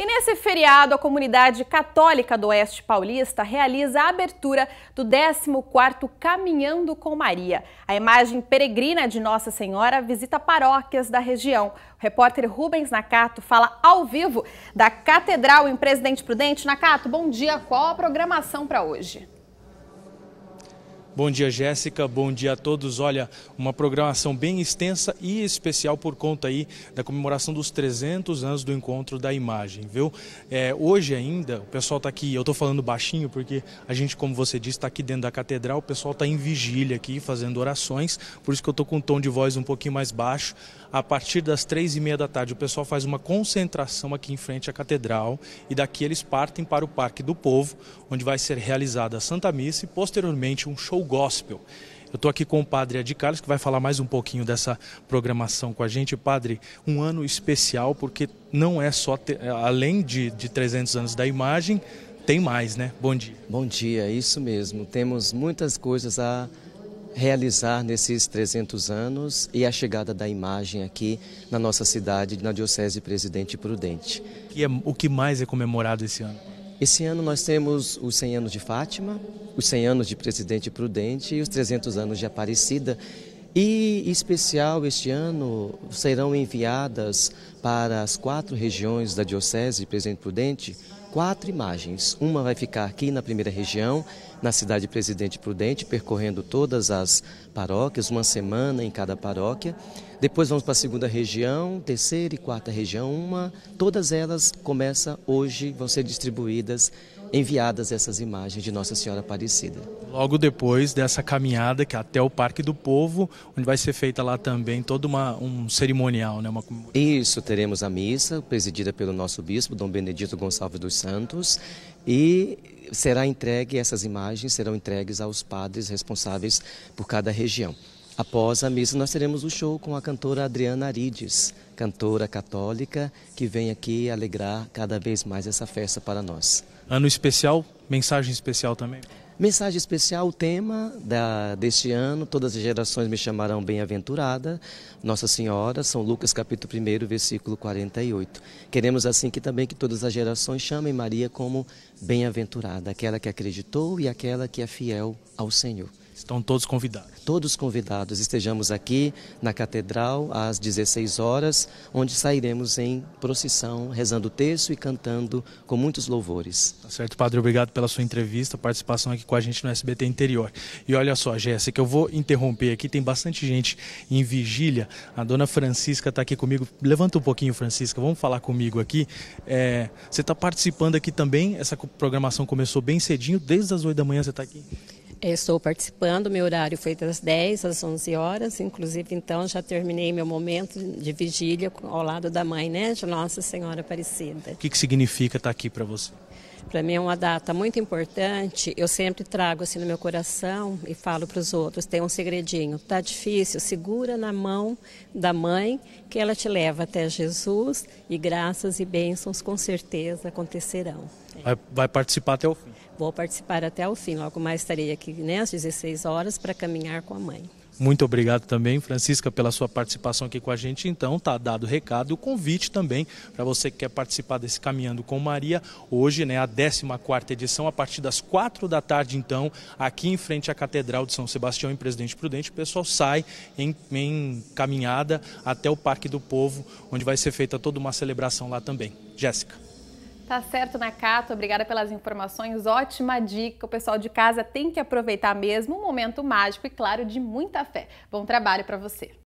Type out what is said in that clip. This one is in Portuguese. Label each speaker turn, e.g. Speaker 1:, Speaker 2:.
Speaker 1: E nesse feriado, a comunidade católica do Oeste Paulista realiza a abertura do 14º Caminhando com Maria. A imagem peregrina de Nossa Senhora visita paróquias da região. O repórter Rubens Nakato fala ao vivo da Catedral em Presidente Prudente. Nakato, bom dia. Qual a programação para hoje?
Speaker 2: Bom dia, Jéssica. Bom dia a todos. Olha, uma programação bem extensa e especial por conta aí da comemoração dos 300 anos do encontro da imagem, viu? É, hoje ainda, o pessoal está aqui, eu estou falando baixinho porque a gente, como você disse, está aqui dentro da catedral, o pessoal está em vigília aqui, fazendo orações, por isso que eu estou com um tom de voz um pouquinho mais baixo. A partir das três e meia da tarde, o pessoal faz uma concentração aqui em frente à catedral e daqui eles partem para o Parque do Povo, onde vai ser realizada a Santa Missa e posteriormente um show Soul Gospel. Eu estou aqui com o padre Adi Carlos, que vai falar mais um pouquinho dessa programação com a gente. Padre, um ano especial, porque não é só, te... além de, de 300 anos da imagem, tem mais, né? Bom dia. Bom dia, isso mesmo.
Speaker 3: Temos muitas coisas a realizar nesses 300 anos e a chegada da imagem aqui na nossa cidade, na Diocese Presidente Prudente. Que é o que mais é comemorado esse ano? Esse ano nós temos os 100 anos de Fátima, os 100 anos de Presidente Prudente e os 300 anos de Aparecida. E, em especial, este ano serão enviadas para as quatro regiões da Diocese Presidente Prudente quatro imagens. Uma vai ficar aqui na primeira região, na cidade Presidente Prudente, percorrendo todas as paróquias, uma semana em cada paróquia. Depois vamos para a segunda região, terceira e quarta região, uma. Todas elas começam hoje, vão ser distribuídas enviadas essas imagens de Nossa Senhora Aparecida.
Speaker 2: Logo depois dessa caminhada que é até o Parque do Povo, onde vai ser feita lá também todo uma, um cerimonial, né? Uma...
Speaker 3: Isso, teremos a missa presidida pelo nosso bispo, Dom Benedito Gonçalves dos Santos, e será entregue essas imagens serão entregues aos padres responsáveis por cada região. Após a missa, nós teremos o show com a cantora Adriana Arides, cantora católica, que vem aqui alegrar cada vez mais essa festa para nós.
Speaker 2: Ano especial, mensagem especial
Speaker 3: também? Mensagem especial, o tema da, deste ano, todas as gerações me chamarão bem-aventurada, Nossa Senhora, São Lucas capítulo 1, versículo 48. Queremos assim que também que todas as gerações chamem Maria como bem-aventurada, aquela que acreditou e aquela que é fiel ao Senhor. Estão todos convidados. Todos convidados. Estejamos aqui na Catedral às 16 horas, onde sairemos em procissão, rezando o terço
Speaker 2: e cantando com muitos louvores. Tá certo, Padre. Obrigado pela sua entrevista, participação aqui com a gente no SBT Interior. E olha só, Jéssica, eu vou interromper aqui, tem bastante gente em vigília. A dona Francisca está aqui comigo. Levanta um pouquinho, Francisca, vamos falar comigo aqui. É, você está participando aqui também, essa programação começou bem cedinho, desde as 8 da manhã você está aqui?
Speaker 4: estou participando, meu horário foi das 10 às 11 horas, inclusive então já terminei meu momento de vigília ao lado da mãe, né, de Nossa Senhora Aparecida. O que,
Speaker 2: que significa estar aqui para você?
Speaker 4: Para mim é uma data muito importante. Eu sempre trago assim no meu coração e falo para os outros: tem um segredinho. Tá difícil, segura na mão da mãe que ela te leva até Jesus e graças e bênçãos com certeza acontecerão.
Speaker 2: Vai, vai participar até o fim.
Speaker 4: Vou participar até o fim, logo mais estarei aqui né, às 16 horas para caminhar com a mãe.
Speaker 2: Muito obrigado também, Francisca, pela sua participação aqui com a gente. Então, tá dado o recado, o convite também para você que quer participar desse Caminhando com Maria, hoje, né, a 14 edição, a partir das 4 da tarde, então, aqui em frente à Catedral de São Sebastião, em Presidente Prudente, o pessoal sai em, em caminhada até o Parque do Povo, onde vai ser feita toda uma celebração lá também. Jéssica.
Speaker 1: Tá certo, Nakato. Obrigada pelas informações. Ótima dica. O pessoal de casa tem que aproveitar mesmo um momento mágico e, claro, de muita fé. Bom trabalho para você.